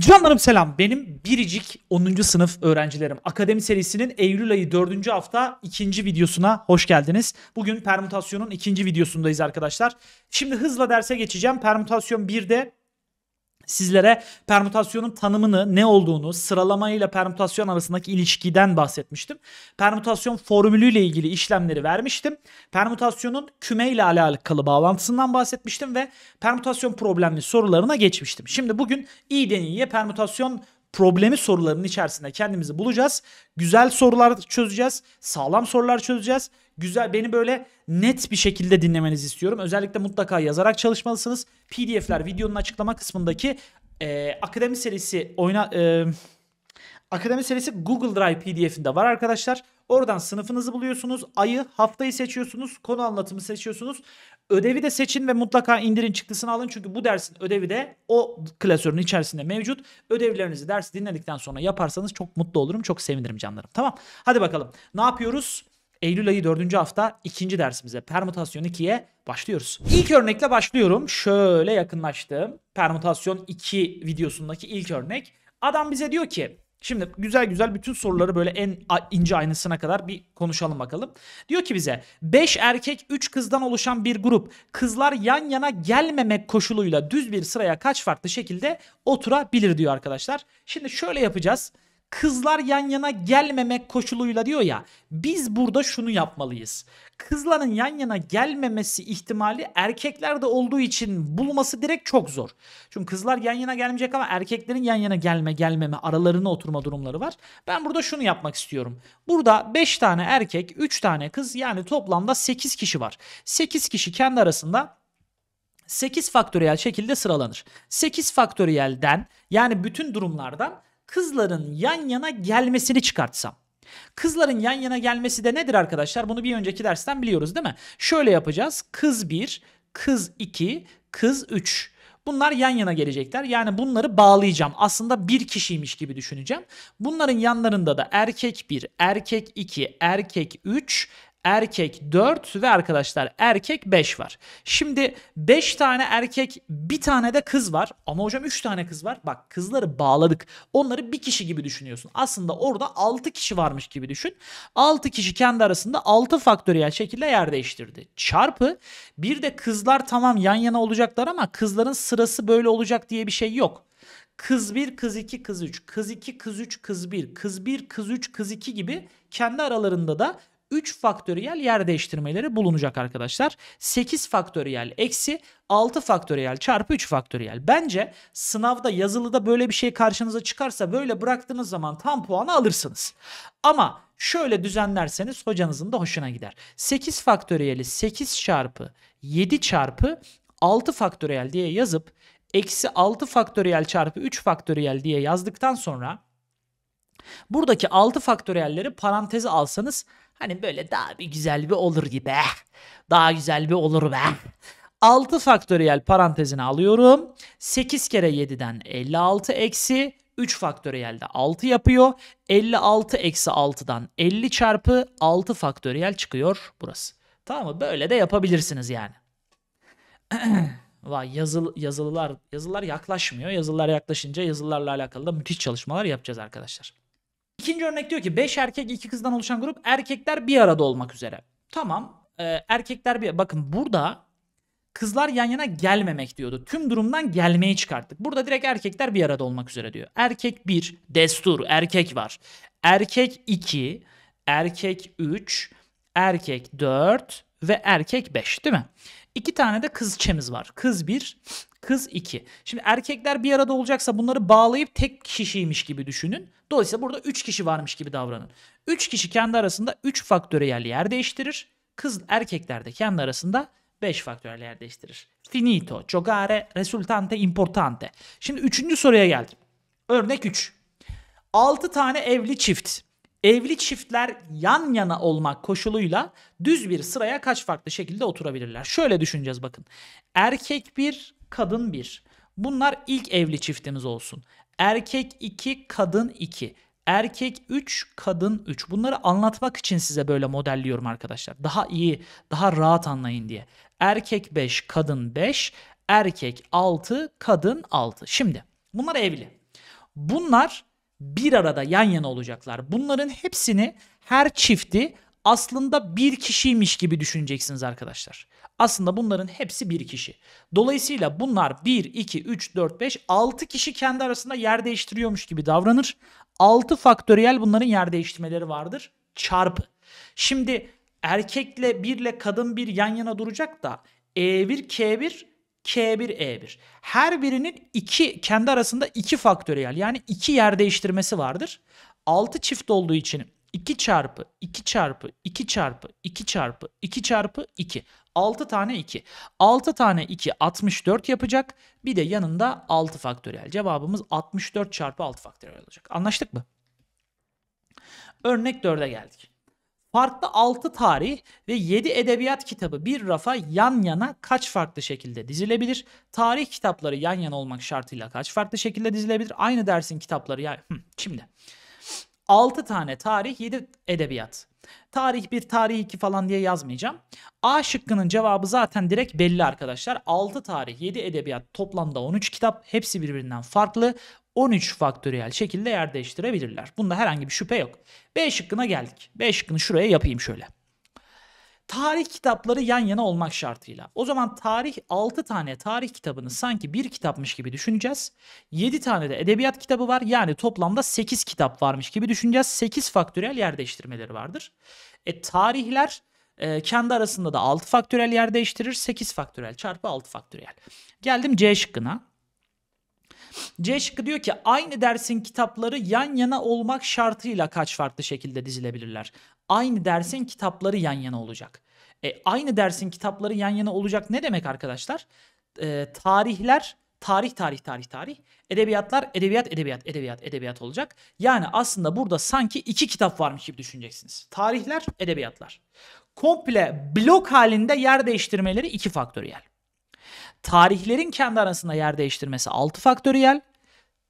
Canlarım selam. Benim biricik 10. sınıf öğrencilerim. Akademi serisinin Eylül ayı 4. hafta 2. videosuna hoş geldiniz. Bugün permütasyonun 2. videosundayız arkadaşlar. Şimdi hızla derse geçeceğim. Permütasyon 1'de sizlere permütasyonun tanımını, ne olduğunu, sıralama ile permütasyon arasındaki ilişkiden bahsetmiştim. Permütasyon formülüyle ilgili işlemleri vermiştim. Permütasyonun küme ile alakalı bağlantısından bahsetmiştim ve permütasyon problemli sorularına geçmiştim. Şimdi bugün i deneyiye permütasyon problemi sorularının içerisinde kendimizi bulacağız. Güzel sorular çözeceğiz, sağlam sorular çözeceğiz Güzel beni böyle net bir şekilde dinlemenizi istiyorum. Özellikle mutlaka yazarak çalışmalısınız. PDF'ler videonun açıklama kısmındaki e, akademi serisi oyna e, akademi serisi Google Drive PDF'inde var arkadaşlar. Oradan sınıfınızı buluyorsunuz. Ayı, haftayı seçiyorsunuz. Konu anlatımı seçiyorsunuz. Ödevi de seçin ve mutlaka indirin çıktısını alın. Çünkü bu dersin ödevi de o klasörün içerisinde mevcut. Ödevlerinizi dersi dinledikten sonra yaparsanız çok mutlu olurum. Çok sevinirim canlarım. Tamam. Hadi bakalım. Ne yapıyoruz? Eylül ayı dördüncü hafta ikinci dersimize permütasyon 2'ye başlıyoruz. İlk örnekle başlıyorum. Şöyle yakınlaştım. Permütasyon 2 videosundaki ilk örnek. Adam bize diyor ki Şimdi güzel güzel bütün soruları böyle en ince aynısına kadar bir konuşalım bakalım. Diyor ki bize 5 erkek 3 kızdan oluşan bir grup kızlar yan yana gelmemek koşuluyla düz bir sıraya kaç farklı şekilde oturabilir diyor arkadaşlar. Şimdi şöyle yapacağız kızlar yan yana gelmemek koşuluyla diyor ya biz burada şunu yapmalıyız. Kızların yan yana gelmemesi ihtimali erkeklerde olduğu için bulması direkt çok zor. Çünkü kızlar yan yana gelmeyecek ama erkeklerin yan yana gelme gelmeme aralarına oturma durumları var. Ben burada şunu yapmak istiyorum. Burada 5 tane erkek 3 tane kız yani toplamda 8 kişi var. 8 kişi kendi arasında 8 faktöriyel şekilde sıralanır. 8 faktöriyelden yani bütün durumlardan kızların yan yana gelmesini çıkartsam. Kızların yan yana gelmesi de nedir arkadaşlar? Bunu bir önceki dersten biliyoruz değil mi? Şöyle yapacağız. Kız 1, kız 2, kız 3. Bunlar yan yana gelecekler. Yani bunları bağlayacağım. Aslında bir kişiymiş gibi düşüneceğim. Bunların yanlarında da erkek 1, erkek 2, erkek 3, erkek 4 ve arkadaşlar erkek 5 var. Şimdi 5 tane erkek bir tane de kız var ama hocam 3 tane kız var. Bak kızları bağladık onları bir kişi gibi düşünüyorsun. Aslında orada 6 kişi varmış gibi düşün. 6 kişi kendi arasında 6 faktöriyel şekilde yer değiştirdi. Çarpı bir de kızlar tamam yan yana olacaklar ama kızların sırası böyle olacak diye bir şey yok. Kız 1, kız 2, kız 3, kız 2, kız 3, kız 1, kız 1, kız 3, kız 2 gibi kendi aralarında da 3 faktöriyel yer değiştirmeleri bulunacak arkadaşlar. 8 faktöriyel eksi 6 faktöriyel çarpı 3 faktöriyel. Bence sınavda yazılıda böyle bir şey karşınıza çıkarsa böyle bıraktığınız zaman tam puanı alırsınız. Ama şöyle düzenlerseniz hocanızın da hoşuna gider. 8 faktöriyeli 8 çarpı 7 çarpı 6 faktöriyel diye yazıp eksi 6 faktöriyel çarpı 3 faktöriyel diye yazdıktan sonra Buradaki 6 faktöriyelleri paranteze alsanız hani böyle daha bir güzel bir olur gibi. Daha güzel bir olur be. 6 faktöriyel parantezini alıyorum. 8 kere 7'den 56 eksi 3 faktöriyel de 6 yapıyor. 56 eksi 6'dan 50 çarpı 6 faktöriyel çıkıyor burası. Tamam mı? Böyle de yapabilirsiniz yani. Vay yazıl, yazılılar yazılar yaklaşmıyor. Yazılılar yaklaşınca yazılarla alakalı da müthiş çalışmalar yapacağız arkadaşlar. İkinci örnek diyor ki 5 erkek 2 kızdan oluşan grup erkekler bir arada olmak üzere. Tamam e, erkekler bir bakın burada kızlar yan yana gelmemek diyordu. Tüm durumdan gelmeyi çıkarttık. Burada direkt erkekler bir arada olmak üzere diyor. Erkek 1 destur erkek var. Erkek 2 erkek 3 erkek 4 ve erkek 5 değil mi? İki tane de kızçemiz var. Kız 1 kız 2. Şimdi erkekler bir arada olacaksa bunları bağlayıp tek kişiymiş gibi düşünün. Dolayısıyla burada 3 kişi varmış gibi davranın. 3 kişi kendi arasında 3 faktöriyel yer değiştirir. Kız erkekler de kendi arasında 5 faktöriyel yer değiştirir. Finito, Cogare. resultante, importante. Şimdi 3. soruya geldim. Örnek 3. 6 tane evli çift. Evli çiftler yan yana olmak koşuluyla düz bir sıraya kaç farklı şekilde oturabilirler? Şöyle düşüneceğiz bakın. Erkek bir, kadın bir. Bunlar ilk evli çiftimiz olsun. Erkek 2, kadın 2. Erkek 3, kadın 3. Bunları anlatmak için size böyle modelliyorum arkadaşlar. Daha iyi, daha rahat anlayın diye. Erkek 5, kadın 5. Erkek 6, kadın 6. Şimdi bunlar evli. Bunlar bir arada yan yana olacaklar. Bunların hepsini her çifti aslında bir kişiymiş gibi düşüneceksiniz arkadaşlar. Aslında bunların hepsi bir kişi. Dolayısıyla bunlar 1, 2, 3, 4, 5, 6 kişi kendi arasında yer değiştiriyormuş gibi davranır. 6 faktöriyel bunların yer değiştirmeleri vardır. Çarpı. Şimdi erkekle 1 ile kadın 1 yan yana duracak da E1, K1, K1, E1. Her birinin iki kendi arasında 2 faktöriyel yani 2 yer değiştirmesi vardır. 6 çift olduğu için 2 çarpı 2 çarpı 2 çarpı 2 çarpı 2 çarpı 2. 6 tane 2. 6 tane 2 64 yapacak. Bir de yanında 6 faktöriyel. Cevabımız 64 çarpı 6 faktöriyel olacak. Anlaştık mı? Örnek 4'e geldik. Farklı 6 tarih ve 7 edebiyat kitabı bir rafa yan yana kaç farklı şekilde dizilebilir? Tarih kitapları yan yana olmak şartıyla kaç farklı şekilde dizilebilir? Aynı dersin kitapları ya... şimdi... 6 tane tarih, 7 edebiyat. Tarih 1, tarih 2 falan diye yazmayacağım. A şıkkının cevabı zaten direkt belli arkadaşlar. 6 tarih, 7 edebiyat, toplamda 13 kitap. Hepsi birbirinden farklı. 13 faktöriyel şekilde yer değiştirebilirler. Bunda herhangi bir şüphe yok. B şıkkına geldik. B şıkkını şuraya yapayım şöyle tarih kitapları yan yana olmak şartıyla. O zaman tarih 6 tane tarih kitabını sanki bir kitapmış gibi düşüneceğiz. 7 tane de edebiyat kitabı var. Yani toplamda 8 kitap varmış gibi düşüneceğiz. 8 faktörel yer değiştirmeleri vardır. E tarihler e, kendi arasında da 6 faktörel yer değiştirir. 8 faktörel çarpı 6 faktörel. Geldim C şıkkına. C şıkkı diyor ki aynı dersin kitapları yan yana olmak şartıyla kaç farklı şekilde dizilebilirler? Aynı dersin kitapları yan yana olacak. E, aynı dersin kitapları yan yana olacak ne demek arkadaşlar? E, tarihler tarih tarih tarih tarih. Edebiyatlar edebiyat edebiyat edebiyat edebiyat olacak. Yani aslında burada sanki iki kitap varmış gibi düşüneceksiniz. Tarihler, edebiyatlar. Komple blok halinde yer değiştirmeleri iki faktöriyel tarihlerin kendi arasında yer değiştirmesi 6 faktöriyel,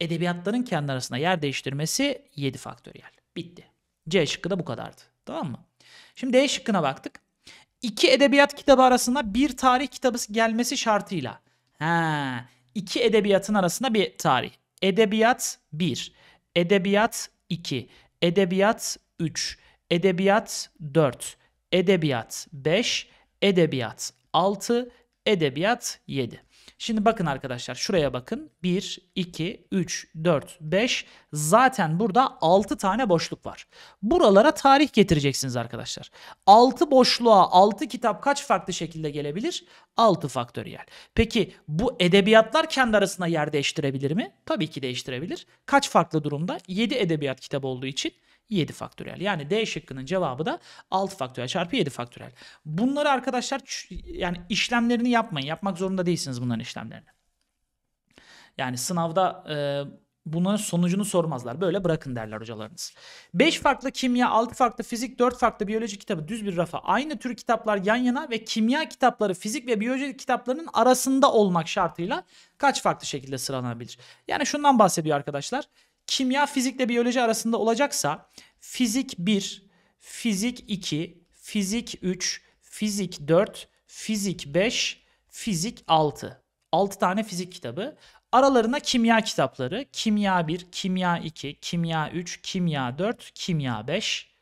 edebiyatların kendi arasında yer değiştirmesi 7 faktöriyel. Bitti. C şıkkı da bu kadardı. Tamam mı? Şimdi D şıkkına baktık. İki edebiyat kitabı arasında bir tarih kitabı gelmesi şartıyla. Ha, iki edebiyatın arasında bir tarih. Edebiyat 1, edebiyat 2, edebiyat 3, edebiyat 4, edebiyat 5, edebiyat 6, edebiyat 7. Şimdi bakın arkadaşlar şuraya bakın. 1, 2, 3, 4, 5 zaten burada 6 tane boşluk var. Buralara tarih getireceksiniz arkadaşlar. 6 boşluğa 6 kitap kaç farklı şekilde gelebilir? 6 faktöriyel. Peki bu edebiyatlar kendi arasında yer değiştirebilir mi? Tabii ki değiştirebilir. Kaç farklı durumda? 7 edebiyat kitabı olduğu için 7 faktöriyel. Yani D şıkkının cevabı da 6 faktöriyel çarpı 7 faktöriyel. Bunları arkadaşlar yani işlemlerini yapmayın. Yapmak zorunda değilsiniz bunların işlemlerini. Yani sınavda e, bunların sonucunu sormazlar. Böyle bırakın derler hocalarınız. 5 farklı kimya, 6 farklı fizik, 4 farklı biyoloji kitabı düz bir rafa. Aynı tür kitaplar yan yana ve kimya kitapları fizik ve biyoloji kitaplarının arasında olmak şartıyla kaç farklı şekilde sıralanabilir? Yani şundan bahsediyor arkadaşlar kimya fizikle biyoloji arasında olacaksa fizik 1, fizik 2, fizik 3, fizik 4, fizik 5, fizik 6. 6 tane fizik kitabı. Aralarına kimya kitapları. Kimya 1, kimya 2, kimya 3, kimya 4, kimya 5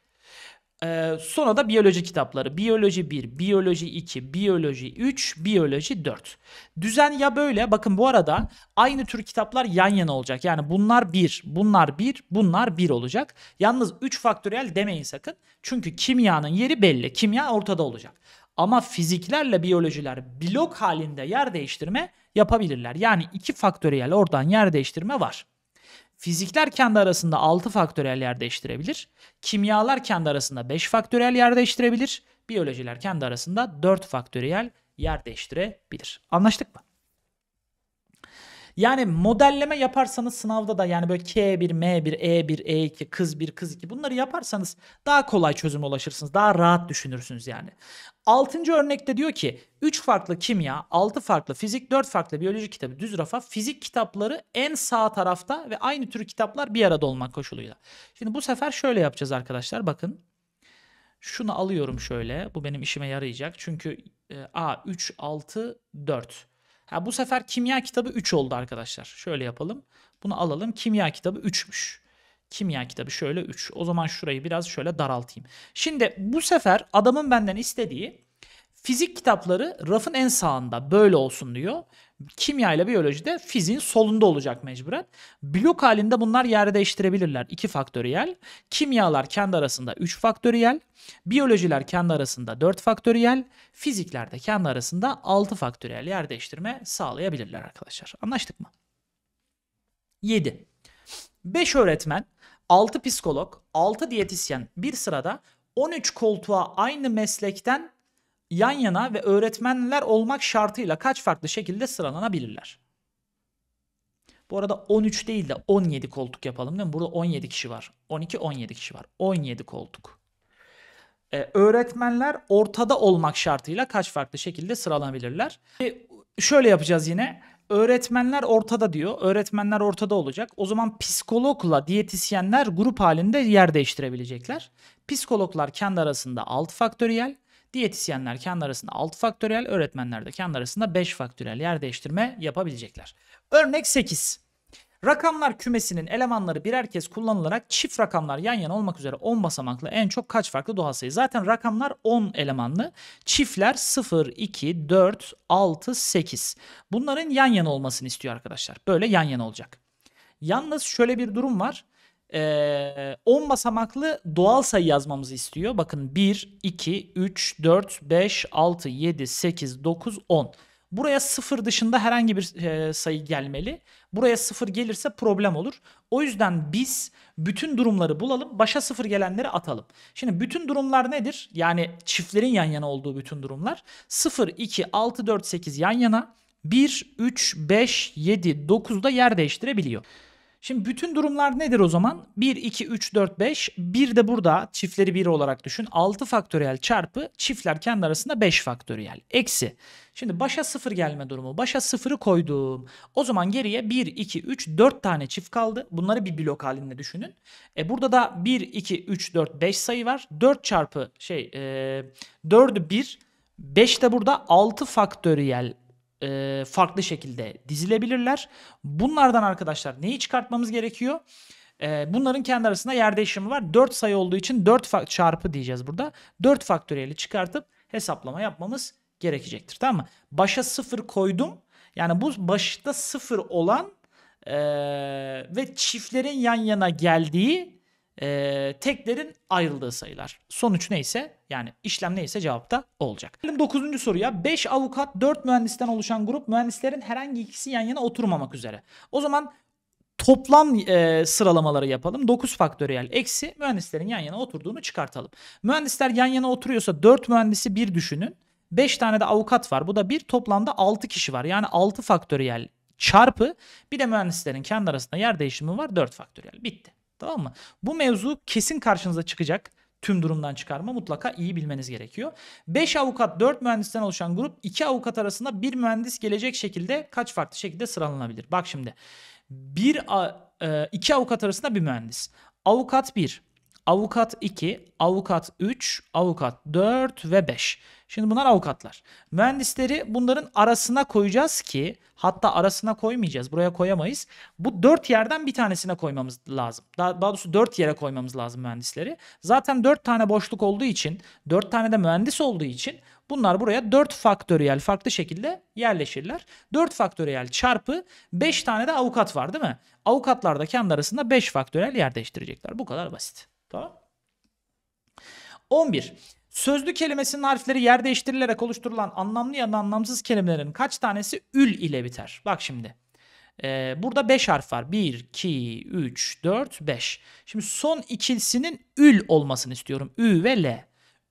ee, sonra da biyoloji kitapları. Biyoloji 1, biyoloji 2, biyoloji 3, biyoloji 4. Düzen ya böyle. Bakın bu arada aynı tür kitaplar yan yana olacak. Yani bunlar 1, bunlar 1, bunlar 1 olacak. Yalnız 3 faktöriyel demeyin sakın. Çünkü kimyanın yeri belli. Kimya ortada olacak. Ama fiziklerle biyolojiler blok halinde yer değiştirme yapabilirler. Yani 2 faktöriyel oradan yer değiştirme var. Fizikler kendi arasında 6 faktöriyel yer değiştirebilir. Kimyalar kendi arasında 5 faktöriyel yer değiştirebilir. Biyolojiler kendi arasında 4 faktöriyel yer değiştirebilir. Anlaştık mı? Yani modelleme yaparsanız sınavda da yani böyle K1, M1, E1, E2, kız 1, kız 2 bunları yaparsanız daha kolay çözüme ulaşırsınız. Daha rahat düşünürsünüz yani. Altıncı örnekte diyor ki 3 farklı kimya, 6 farklı fizik, 4 farklı biyoloji kitabı düz rafa fizik kitapları en sağ tarafta ve aynı tür kitaplar bir arada olmak koşuluyla. Şimdi bu sefer şöyle yapacağız arkadaşlar bakın. Şunu alıyorum şöyle bu benim işime yarayacak çünkü e, A 3, 6, 4. Ha, bu sefer kimya kitabı 3 oldu arkadaşlar. Şöyle yapalım. Bunu alalım. Kimya kitabı 3'müş. Kimya kitabı şöyle 3. O zaman şurayı biraz şöyle daraltayım. Şimdi bu sefer adamın benden istediği fizik kitapları rafın en sağında böyle olsun diyor kimya ile biyolojide fiziğin solunda olacak mecburen. Blok halinde bunlar yer değiştirebilirler. 2 faktöriyel. Kimyalar kendi arasında 3 faktöriyel. Biyolojiler kendi arasında 4 faktöriyel. Fizikler de kendi arasında 6 faktöriyel yer değiştirme sağlayabilirler arkadaşlar. Anlaştık mı? 7. 5 öğretmen, 6 psikolog, 6 diyetisyen bir sırada 13 koltuğa aynı meslekten yan yana ve öğretmenler olmak şartıyla kaç farklı şekilde sıralanabilirler? Bu arada 13 değil de 17 koltuk yapalım değil mi? Burada 17 kişi var. 12 17 kişi var. 17 koltuk. Ee, öğretmenler ortada olmak şartıyla kaç farklı şekilde sıralanabilirler? E, şöyle yapacağız yine. Öğretmenler ortada diyor. Öğretmenler ortada olacak. O zaman psikologla diyetisyenler grup halinde yer değiştirebilecekler. Psikologlar kendi arasında alt faktöriyel, Diyetisyenler kendi arasında 6 faktöriyel, öğretmenler de kendi arasında 5 faktöriyel yer değiştirme yapabilecekler. Örnek 8. Rakamlar kümesinin elemanları birer kez kullanılarak çift rakamlar yan yana olmak üzere 10 basamaklı en çok kaç farklı doğal sayı? Zaten rakamlar 10 elemanlı. Çiftler 0, 2, 4, 6, 8. Bunların yan yana olmasını istiyor arkadaşlar. Böyle yan yana olacak. Yalnız şöyle bir durum var. 10 basamaklı doğal sayı yazmamızı istiyor. Bakın 1, 2, 3, 4, 5, 6, 7, 8, 9, 10. Buraya 0 dışında herhangi bir sayı gelmeli. Buraya 0 gelirse problem olur. O yüzden biz bütün durumları bulalım. Başa 0 gelenleri atalım. Şimdi bütün durumlar nedir? Yani çiftlerin yan yana olduğu bütün durumlar. 0, 2, 6, 4, 8 yan yana. 1, 3, 5, 7, 9 da yer değiştirebiliyor. Şimdi bütün durumlar nedir o zaman? 1, 2, 3, 4, 5. Bir de burada çiftleri 1 olarak düşün. 6 faktöriyel çarpı çiftler kendi arasında 5 faktöriyel. Eksi. Şimdi başa 0 gelme durumu. Başa 0'ı koydum. O zaman geriye 1, 2, 3, 4 tane çift kaldı. Bunları bir blok halinde düşünün. E burada da 1, 2, 3, 4, 5 sayı var. 4 çarpı şey e, 4'ü 1. 5 de burada 6 faktöriyel e, farklı şekilde dizilebilirler. Bunlardan arkadaşlar neyi çıkartmamız gerekiyor? E, bunların kendi arasında yer değişimi var. 4 sayı olduğu için 4 çarpı diyeceğiz burada. 4 faktöriyeli çıkartıp hesaplama yapmamız gerekecektir. Tamam mı? Başa 0 koydum. Yani bu başta 0 olan e, ve çiftlerin yan yana geldiği e, teklerin ayrıldığı sayılar. Sonuç neyse yani işlem neyse cevapta olacak. Gelelim 9. soruya. 5 avukat 4 mühendisten oluşan grup mühendislerin herhangi ikisi yan yana oturmamak üzere. O zaman toplam e, sıralamaları yapalım. 9 faktöriyel eksi mühendislerin yan yana oturduğunu çıkartalım. Mühendisler yan yana oturuyorsa 4 mühendisi bir düşünün. 5 tane de avukat var. Bu da bir toplamda 6 kişi var. Yani 6 faktöriyel çarpı bir de mühendislerin kendi arasında yer değişimi var 4 faktöriyel. Bitti. Tamam mı? Bu mevzu kesin karşınıza çıkacak. Tüm durumdan çıkarma mutlaka iyi bilmeniz gerekiyor. 5 avukat 4 mühendisten oluşan grup 2 avukat arasında bir mühendis gelecek şekilde kaç farklı şekilde sıralanabilir? Bak şimdi bir, e, iki avukat arasında bir mühendis. Avukat 1, Avukat 2, avukat 3, avukat 4 ve 5. Şimdi bunlar avukatlar. Mühendisleri bunların arasına koyacağız ki hatta arasına koymayacağız. Buraya koyamayız. Bu 4 yerden bir tanesine koymamız lazım. Daha, daha doğrusu 4 yere koymamız lazım mühendisleri. Zaten 4 tane boşluk olduğu için 4 tane de mühendis olduğu için bunlar buraya 4 faktöriyel farklı şekilde yerleşirler. 4 faktöriyel çarpı 5 tane de avukat var değil mi? Avukatlar da kendi arasında 5 faktöriyel yer değiştirecekler. Bu kadar basit. Burada. 11. Sözlü kelimesinin harfleri yer değiştirilerek oluşturulan anlamlı ya da anlamsız kelimelerin kaç tanesi ül ile biter? Bak şimdi. Ee, burada 5 harf var. 1, 2, 3, 4, 5. Şimdi son ikisinin ül olmasını istiyorum. Ü ve L.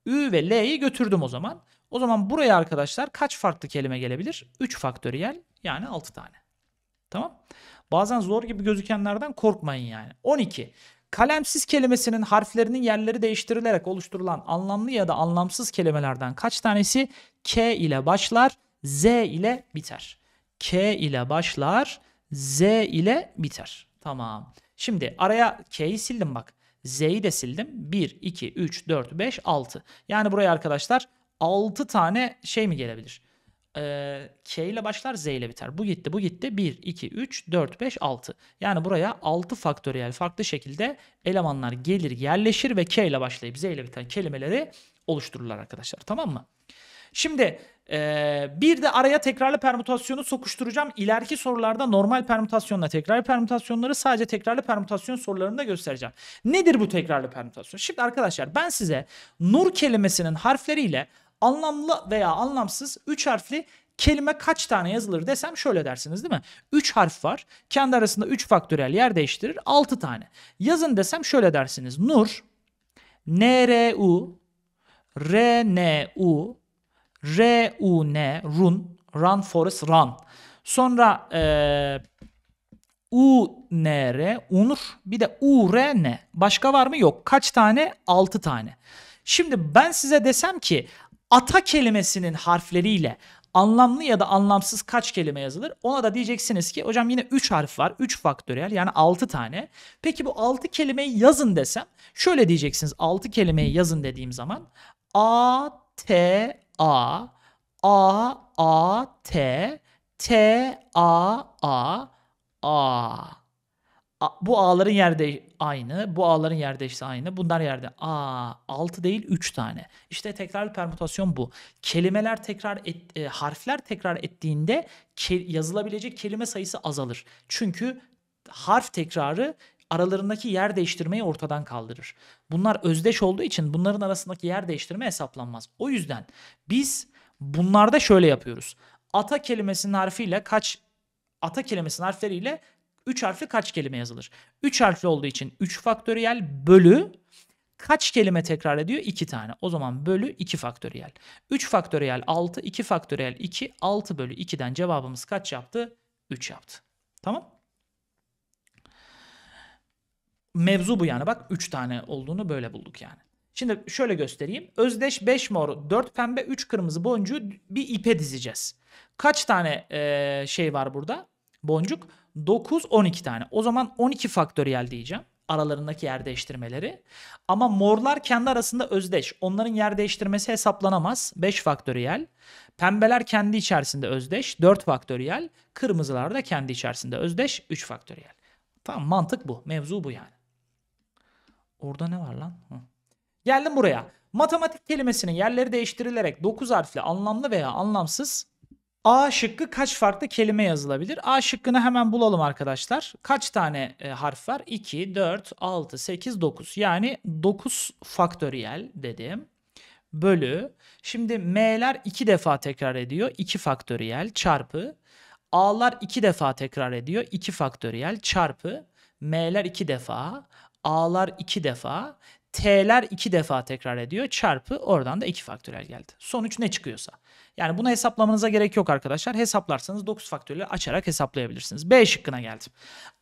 Ü ve L'yi götürdüm o zaman. O zaman buraya arkadaşlar kaç farklı kelime gelebilir? 3 faktöriyel yani 6 tane. Tamam. Bazen zor gibi gözükenlerden korkmayın yani. 12. Kalemsiz kelimesinin harflerinin yerleri değiştirilerek oluşturulan anlamlı ya da anlamsız kelimelerden kaç tanesi K ile başlar, Z ile biter. K ile başlar, Z ile biter. Tamam. Şimdi araya K'yi sildim bak. Z'yi de sildim. 1, 2, 3, 4, 5, 6. Yani buraya arkadaşlar 6 tane şey mi gelebilir? Ee, K ile başlar Z ile biter. Bu gitti bu gitti 1, 2, 3, 4, 5, 6. Yani buraya 6 faktöriyel farklı şekilde elemanlar gelir yerleşir ve K ile başlayıp Z ile biten kelimeleri oluştururlar arkadaşlar tamam mı? Şimdi e, bir de araya tekrarlı permütasyonu sokuşturacağım. İleriki sorularda normal permütasyonla tekrarlı permütasyonları sadece tekrarlı permütasyon sorularında göstereceğim. Nedir bu tekrarlı permütasyon? Şimdi arkadaşlar ben size nur kelimesinin harfleriyle anlamlı veya anlamsız 3 harfli kelime kaç tane yazılır desem şöyle dersiniz değil mi? 3 harf var. Kendi arasında 3 faktörel yer değiştirir. 6 tane. Yazın desem şöyle dersiniz. Nur, n n r r u u r u n Run, Run Forest Run. Sonra u n r Unur. Bir de u r n Başka var mı? Yok. Kaç tane? 6 tane. Şimdi ben size desem ki ata kelimesinin harfleriyle anlamlı ya da anlamsız kaç kelime yazılır? Ona da diyeceksiniz ki hocam yine 3 harf var. 3 faktöriyel yani 6 tane. Peki bu 6 kelimeyi yazın desem şöyle diyeceksiniz. 6 kelimeyi yazın dediğim zaman A T A A A T T A A A bu A'ların yerde aynı, bu A'ların yerde işte aynı, bunlar yerde. A 6 değil 3 tane. İşte tekrar permütasyon bu. Kelimeler tekrar et, e, harfler tekrar ettiğinde ke, yazılabilecek kelime sayısı azalır. Çünkü harf tekrarı aralarındaki yer değiştirmeyi ortadan kaldırır. Bunlar özdeş olduğu için bunların arasındaki yer değiştirme hesaplanmaz. O yüzden biz bunlarda şöyle yapıyoruz. Ata kelimesinin harfiyle kaç ata kelimesinin harfleriyle 3 harfli kaç kelime yazılır? 3 harfli olduğu için 3 faktöriyel bölü kaç kelime tekrar ediyor? 2 tane. O zaman bölü 2 faktöriyel. 3 faktöriyel 6, 2 faktöriyel 2, 6 bölü 2'den cevabımız kaç yaptı? 3 yaptı. Tamam. Mevzu bu yani. Bak 3 tane olduğunu böyle bulduk yani. Şimdi şöyle göstereyim. Özdeş 5 mor, 4 pembe, 3 kırmızı boncuğu bir ipe dizeceğiz. Kaç tane e, şey var burada? boncuk 9 12 tane. O zaman 12 faktöriyel diyeceğim aralarındaki yer değiştirmeleri. Ama morlar kendi arasında özdeş. Onların yer değiştirmesi hesaplanamaz. 5 faktöriyel. Pembeler kendi içerisinde özdeş. 4 faktöriyel. Kırmızılar da kendi içerisinde özdeş. 3 faktöriyel. Tamam mantık bu. Mevzu bu yani. Orada ne var lan? Hı. Geldim buraya. Matematik kelimesinin yerleri değiştirilerek 9 harfli anlamlı veya anlamsız A şıkkı kaç farklı kelime yazılabilir? A şıkkını hemen bulalım arkadaşlar. Kaç tane e, harf var? 2, 4, 6, 8, 9. Yani 9 faktöriyel dedim. Bölü. Şimdi M'ler 2 defa tekrar ediyor. 2 faktöriyel çarpı. A'lar 2 defa tekrar ediyor. 2 faktöriyel çarpı. M'ler 2 defa. A'lar 2 defa. T'ler iki defa tekrar ediyor. Çarpı oradan da 2 faktörel geldi. Sonuç ne çıkıyorsa. Yani bunu hesaplamanıza gerek yok arkadaşlar. Hesaplarsanız 9 faktöriyeli açarak hesaplayabilirsiniz. B şıkkına geldim.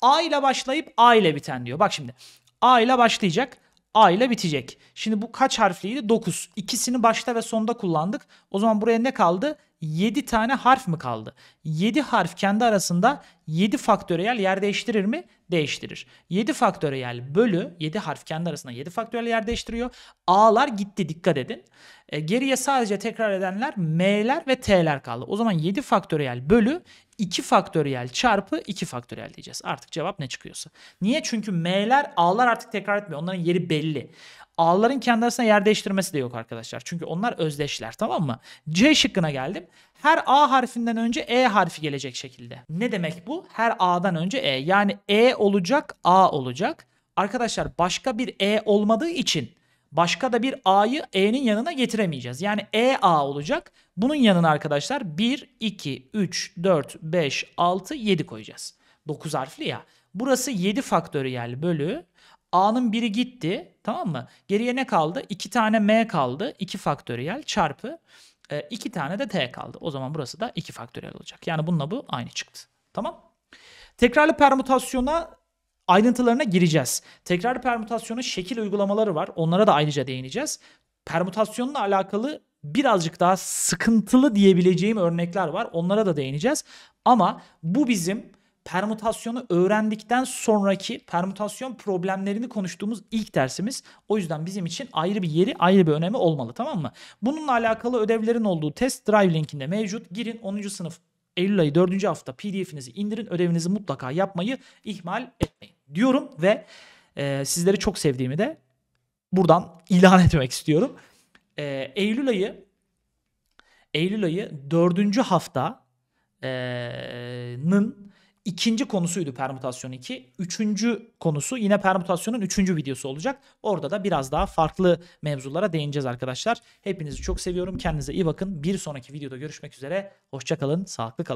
A ile başlayıp A ile biten diyor. Bak şimdi A ile başlayacak. A ile bitecek. Şimdi bu kaç harfliydi? 9. İkisini başta ve sonda kullandık. O zaman buraya ne kaldı? 7 tane harf mi kaldı? 7 harf kendi arasında 7 faktöriyel yer değiştirir mi? değiştirir. 7 faktöriyel bölü 7 harf kendi arasında 7 faktöriyel yer değiştiriyor. A'lar gitti dikkat edin. E, geriye sadece tekrar edenler M'ler ve T'ler kaldı. O zaman 7 faktöriyel bölü 2 faktöriyel çarpı 2 faktöriyel diyeceğiz. Artık cevap ne çıkıyorsa. Niye? Çünkü M'ler A'lar artık tekrar etmiyor. Onların yeri belli. A'ların kendi arasında yer değiştirmesi de yok arkadaşlar. Çünkü onlar özdeşler tamam mı? C şıkkına geldim her A harfinden önce E harfi gelecek şekilde. Ne demek bu? Her A'dan önce E. Yani E olacak, A olacak. Arkadaşlar başka bir E olmadığı için başka da bir A'yı E'nin yanına getiremeyeceğiz. Yani E A olacak. Bunun yanına arkadaşlar 1, 2, 3, 4, 5, 6, 7 koyacağız. 9 harfli ya. Burası 7 faktöriyel bölü A'nın biri gitti tamam mı? Geriye ne kaldı? 2 tane M kaldı. 2 faktöriyel çarpı e, ee, 2 tane de t kaldı. O zaman burası da 2 faktöriyel olacak. Yani bununla bu aynı çıktı. Tamam. Tekrarlı permütasyona ayrıntılarına gireceğiz. Tekrarlı permütasyonun şekil uygulamaları var. Onlara da ayrıca değineceğiz. Permütasyonla alakalı birazcık daha sıkıntılı diyebileceğim örnekler var. Onlara da değineceğiz. Ama bu bizim Permutasyonu öğrendikten sonraki permutasyon problemlerini konuştuğumuz ilk dersimiz. O yüzden bizim için ayrı bir yeri, ayrı bir önemi olmalı tamam mı? Bununla alakalı ödevlerin olduğu test drive linkinde mevcut. Girin 10. sınıf Eylül ayı 4. hafta PDF'inizi indirin. Ödevinizi mutlaka yapmayı ihmal etmeyin diyorum ve e, sizleri çok sevdiğimi de buradan ilan etmek istiyorum. E, Eylül ayı Eylül ayı 4. haftanın e, ikinci konusuydu permütasyon 2. Üçüncü konusu yine permütasyonun üçüncü videosu olacak. Orada da biraz daha farklı mevzulara değineceğiz arkadaşlar. Hepinizi çok seviyorum. Kendinize iyi bakın. Bir sonraki videoda görüşmek üzere. Hoşçakalın. Sağlıklı kalın.